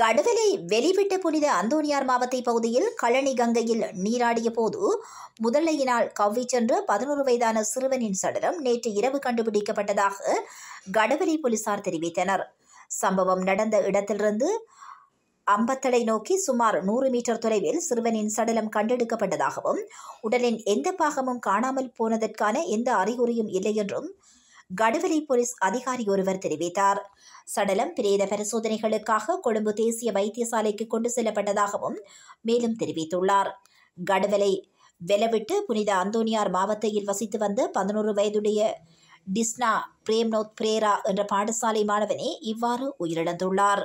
கடவுளை வெளிவிட்ட புனித அந்தோனியார் மாவத்தை பகுதியில் கழனி கங்கையில் நீராடிய போது முதலையினால் கவ்வி சென்ற பதினோரு வயதான சிறுவனின் சடலம் நேற்று இரவு கண்டுபிடிக்கப்பட்டதாக கடவலை போலீசார் தெரிவித்தனர் சம்பவம் நடந்த இடத்திலிருந்து அம்பத்தலை நோக்கி சுமார் நூறு மீட்டர் தொலைவில் சிறுவனின் சடலம் கண்டெடுக்கப்பட்டதாகவும் உடலின் எந்த பாகமும் காணாமல் போனதற்கான எந்த அறிகுறியும் இல்லை என்றும் கடுவலை போலீஸ் அதிகாரி ஒருவர் தெரிவித்தார் சடலம் பிரேத பரிசோதனைகளுக்காக கொழும்பு தேசிய வைத்தியசாலைக்கு கொண்டு செல்லப்பட்டதாகவும் மேலும் தெரிவித்துள்ளார் கடுவலை வெலவிட்டு புனித அந்தோனியார் மாவட்டத்தில் வசித்து வந்த பதினோரு வயதுடைய டிஸ்னா பிரேம்நோத் பிரேரா என்ற பாடசாலை மாணவனே இவ்வாறு உயிரிழந்துள்ளார்